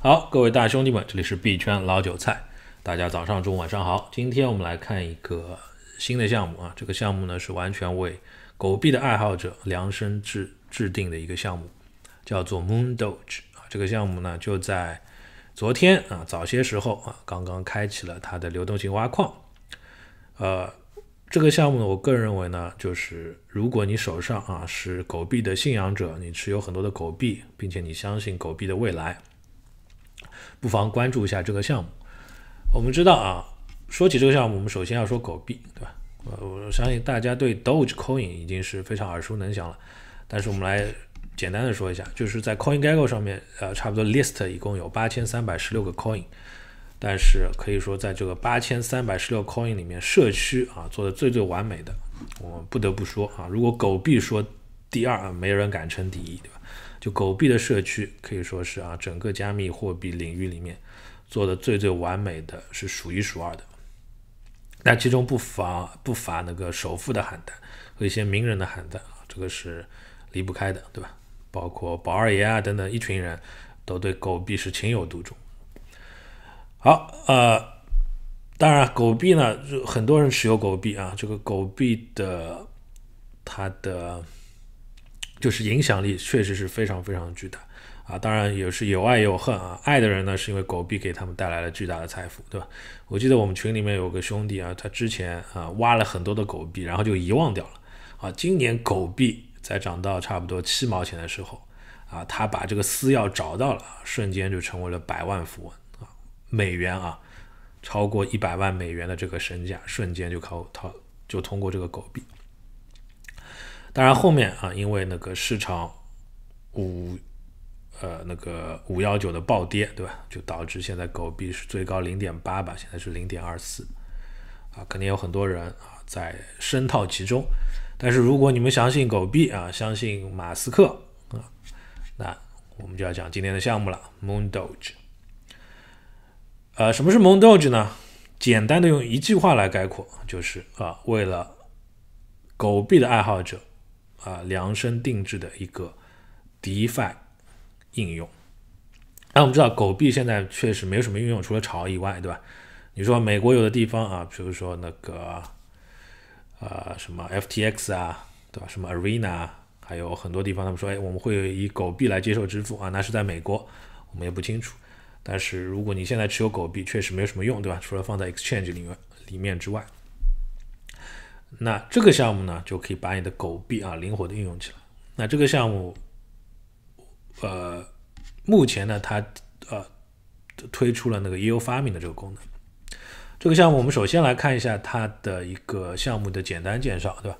好，各位大兄弟们，这里是币圈老韭菜。大家早上、中午、晚上好。今天我们来看一个新的项目啊，这个项目呢是完全为狗币的爱好者量身制制定的一个项目，叫做 Moon Doge 啊。这个项目呢就在昨天啊早些时候啊刚刚开启了它的流动性挖矿。呃，这个项目呢，我个人认为呢，就是如果你手上啊是狗币的信仰者，你持有很多的狗币，并且你相信狗币的未来。不妨关注一下这个项目。我们知道啊，说起这个项目，我们首先要说狗币，对吧？我我相信大家对 Dogecoin 已经是非常耳熟能详了。但是我们来简单的说一下，就是在 CoinGecko 上面，呃，差不多 list 一共有八千三百十六个 coin。但是可以说，在这个八千三百十六 coin 里面，社区啊做的最最完美的，我不得不说啊，如果狗币说第二，没人敢称第一，对吧？就狗币的社区可以说是啊，整个加密货币领域里面做的最最完美的是数一数二的。那其中不乏不乏那个首富的喊单和一些名人的喊单啊，这个是离不开的，对吧？包括宝二爷啊等等一群人都对狗币是情有独钟。好，呃，当然狗币呢，很多人持有狗币啊，这个狗币的它的。就是影响力确实是非常非常巨大啊，当然也是有爱有恨啊。爱的人呢，是因为狗币给他们带来了巨大的财富，对吧？我记得我们群里面有个兄弟啊，他之前啊挖了很多的狗币，然后就遗忘掉了啊。今年狗币在涨到差不多七毛钱的时候啊，他把这个私钥找到了，瞬间就成为了百万富翁啊美元啊，超过一百万美元的这个身价，瞬间就靠他就通过这个狗币。当然，后面啊，因为那个市场五呃那个五幺九的暴跌，对吧？就导致现在狗币是最高零点八吧，现在是零点二四啊，肯定有很多人啊在深套其中。但是如果你们相信狗币啊，相信马斯克啊，那我们就要讲今天的项目了 ——Moon Doge。呃，什么是 Moon Doge 呢？简单的用一句话来概括，就是啊，为了狗币的爱好者。啊，量身定制的一个 DeFi 应用。那我们知道，狗币现在确实没有什么应用，除了炒以外，对吧？你说美国有的地方啊，比如说那个呃什么 FTX 啊，对吧？什么 Arena，还有很多地方他们说，哎，我们会以狗币来接受支付啊。那是在美国，我们也不清楚。但是如果你现在持有狗币，确实没有什么用，对吧？除了放在 Exchange 里面里面之外。那这个项目呢，就可以把你的狗币啊灵活的运用起来。那这个项目，呃，目前呢，它呃推出了那个 EO farming 的这个功能。这个项目，我们首先来看一下它的一个项目的简单介绍，对吧？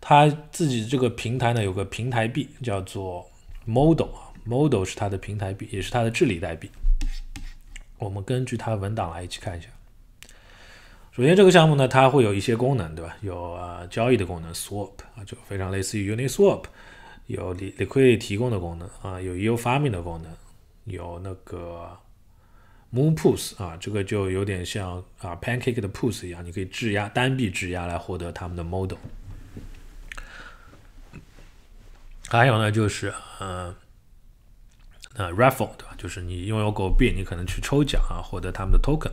它自己这个平台呢，有个平台币叫做 Model，Model 啊是它的平台币，也是它的治理代币。我们根据它文档来一起看一下。首先，这个项目呢，它会有一些功能，对吧？有啊，交易的功能，swap 啊，就非常类似于 Uniswap，有 liquidity 提供的功能啊，有 yield farming 的功能，有那个 Moonpools 啊，这个就有点像啊 Pancake 的 pools 一样，你可以质押单币质押来获得他们的 model。还有呢，就是嗯，那 raffle 对吧？就是你拥有狗币，你可能去抽奖啊，获得他们的 token。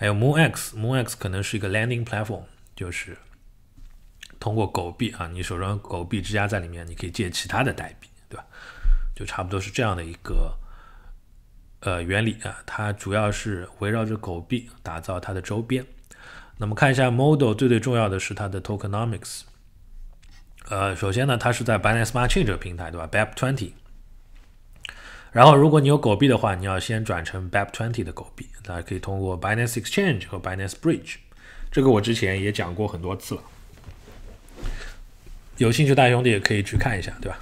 还有 MoonX，MoonX 可能是一个 landing platform，就是通过狗币啊，你手上狗币质押在里面，你可以借其他的代币，对吧？就差不多是这样的一个呃原理啊，它主要是围绕着狗币打造它的周边。那么看一下 Model，最最重要的是它的 tokenomics。呃，首先呢，它是在 Binance Smart Chain 这个平台，对吧？BEP20。然后，如果你有狗币的话，你要先转成 BEP20 的狗币，家可以通过 Binance Exchange 和 Binance Bridge，这个我之前也讲过很多次，有兴趣大兄弟也可以去看一下，对吧？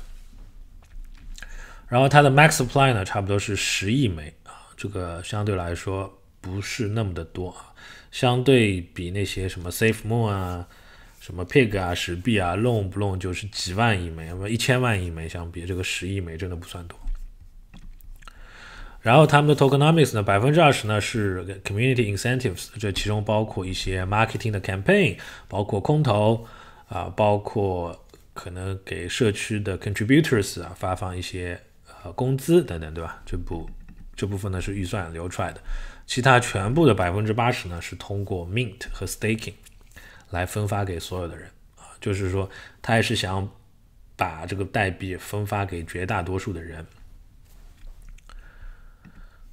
然后它的 Max Supply 呢，差不多是十亿枚啊，这个相对来说不是那么的多啊，相对比那些什么 Safe Moon 啊、什么 Pig 啊、石币啊、l o 不 l o 就是几万亿枚，一千万亿枚相比，这个十亿枚真的不算多。然后他们的 Tokenomics 呢，百分之二十呢是 Community Incentives，这其中包括一些 marketing 的 campaign，包括空投啊，包括可能给社区的 contributors 啊发放一些呃工资等等，对吧？这部这部分呢是预算流出来的，其他全部的百分之八十呢是通过 mint 和 staking 来分发给所有的人啊，就是说他还是想把这个代币分发给绝大多数的人。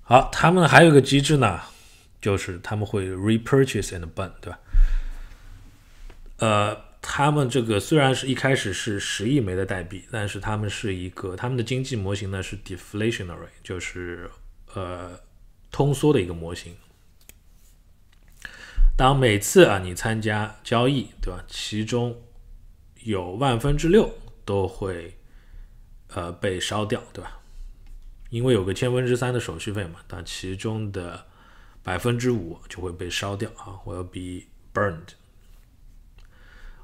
好，他们还有个机制呢，就是他们会 repurchase and burn，对吧？呃，他们这个虽然是一开始是十亿枚的代币，但是他们是一个他们的经济模型呢是 deflationary，就是呃通缩的一个模型。当每次啊你参加交易，对吧？其中有万分之六都会呃被烧掉，对吧？因为有个千分之三的手续费嘛，那其中的百分之五就会被烧掉啊！w i l l be burned。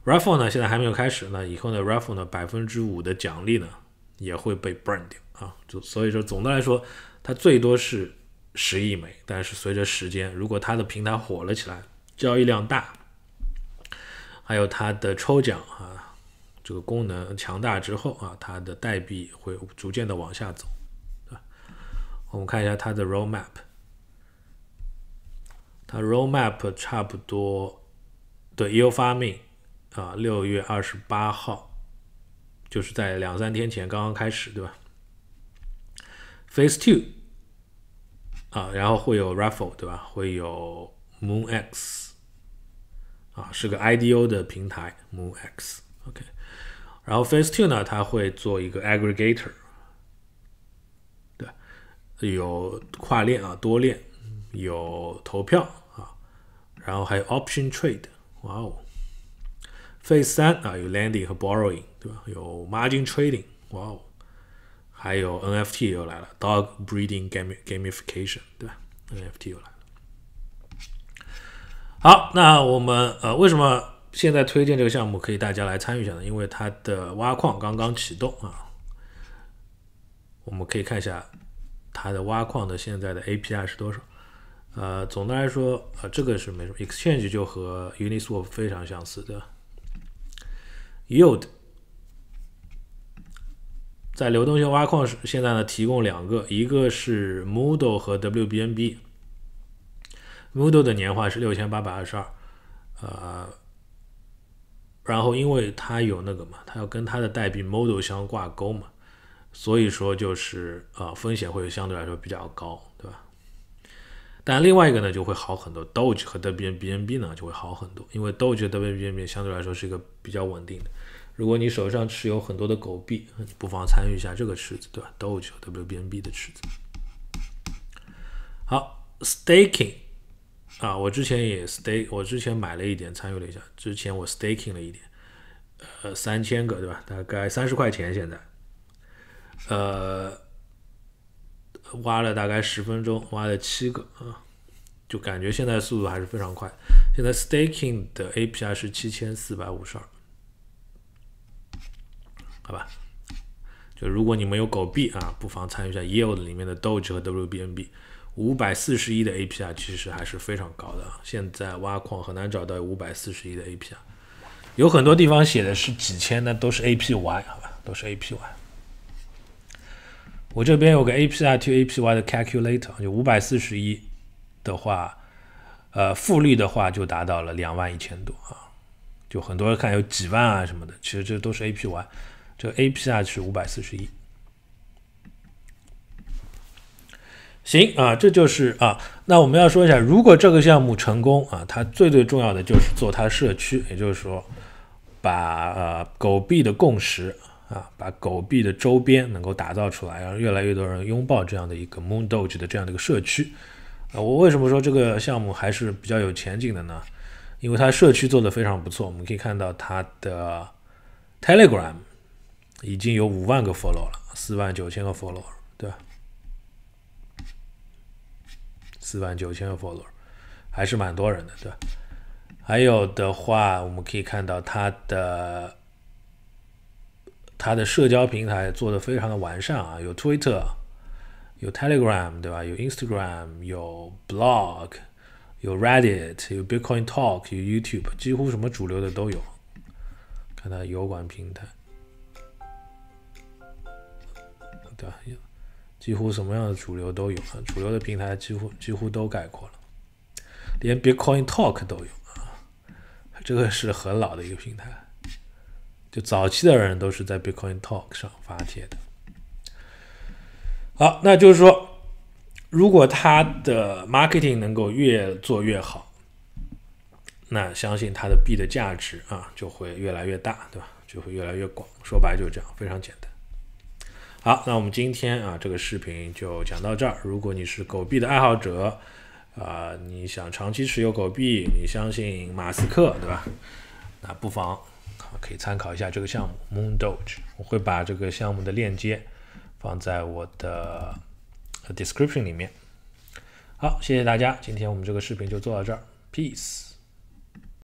Raffle 呢现在还没有开始呢，以后呢 Raffle 呢百分之五的奖励呢也会被 burned 啊！就所以说，总的来说，它最多是十亿枚。但是随着时间，如果它的平台火了起来，交易量大，还有它的抽奖啊这个功能强大之后啊，它的代币会逐渐的往下走。我们看一下它的 roadmap，它 roadmap 差不多，对，EO f a r m 啊，六月二十八号，就是在两三天前刚刚开始，对吧？Phase two，啊，然后会有 Raffle，对吧？会有 Moon X，啊，是个 IDO 的平台，Moon X，OK。然后 Phase two 呢，它会做一个 aggregator。有跨链啊，多链，有投票啊，然后还有 option trade，哇哦，Phase 三啊，有 lending 和 borrowing，对吧？有 margin trading，哇哦，还有 NFT 又来了，dog breeding gamification，对吧？NFT 又来了。好，那我们呃，为什么现在推荐这个项目，可以大家来参与一下呢？因为它的挖矿刚刚启动啊，我们可以看一下。它的挖矿的现在的 API 是多少？呃，总的来说，呃，这个是没什么。Exchange 就和 Uniswap 非常相似，对吧？Yield 在流动性挖矿时，现在呢提供两个，一个是 m o d e 和 WBNB。m o d e 的年化是六千八百二十二，呃，然后因为它有那个嘛，它要跟它的代币 m o d l 相挂钩嘛。所以说就是啊，风险会相对来说比较高，对吧？但另外一个呢就会好很多，DOGE 和 WBNB 呢就会好很多，因为 DOGE、和 WBNB 相对来说是一个比较稳定的。如果你手上持有很多的狗币，不妨参与一下这个池子，对吧？DOGE、和 WBNB 的池子。好，staking 啊，我之前也 stake，我之前买了一点，参与了一下，之前我 staking 了一点，呃，三千个，对吧？大概三十块钱，现在。呃，挖了大概十分钟，挖了七个，啊，就感觉现在速度还是非常快。现在 staking 的 APR 是七千四百五十二，好吧。就如果你们有狗币啊，不妨参与一下 yield 里面的 d o g e 和 WBNB，五百四十一的 APR 其实还是非常高的。现在挖矿很难找到五百四十一的 APR，有很多地方写的是几千的，都是 APY，好吧，都是 APY。我这边有个 a p i to APY 的 calculator，就五百四十一的话，呃，复利的话就达到了两万一千多啊。就很多人看有几万啊什么的，其实这都是 APY，这个 a p y 是五百四十一。行啊，这就是啊。那我们要说一下，如果这个项目成功啊，它最最重要的就是做它社区，也就是说，把呃狗币的共识。啊，把狗币的周边能够打造出来，让越来越多人拥抱这样的一个 Moon Doge 的这样的一个社区。啊，我为什么说这个项目还是比较有前景的呢？因为它社区做的非常不错，我们可以看到它的 Telegram 已经有五万个 f o l l o w 了，四万九千个 follower，对吧？四万九千个 follower 还是蛮多人的，对吧？还有的话，我们可以看到它的。它的社交平台做的非常的完善啊，有 Twitter，有 Telegram，对吧？有 Instagram，有 Blog，有 Reddit，有 Bitcoin Talk，有 YouTube，几乎什么主流的都有。看它油管平台，对吧？几乎什么样的主流都有，主流的平台几乎几乎都概括了，连 Bitcoin Talk 都有啊，这个是很老的一个平台。就早期的人都是在 Bitcoin Talk 上发帖的。好，那就是说，如果他的 marketing 能够越做越好，那相信他的币的价值啊就会越来越大，对吧？就会越来越广。说白就是这样，非常简单。好，那我们今天啊这个视频就讲到这儿。如果你是狗币的爱好者，啊，你想长期持有狗币，你相信马斯克，对吧？那不妨。可以参考一下这个项目 Moon Doge，我会把这个项目的链接放在我的 description 里面。好，谢谢大家，今天我们这个视频就做到这儿，peace。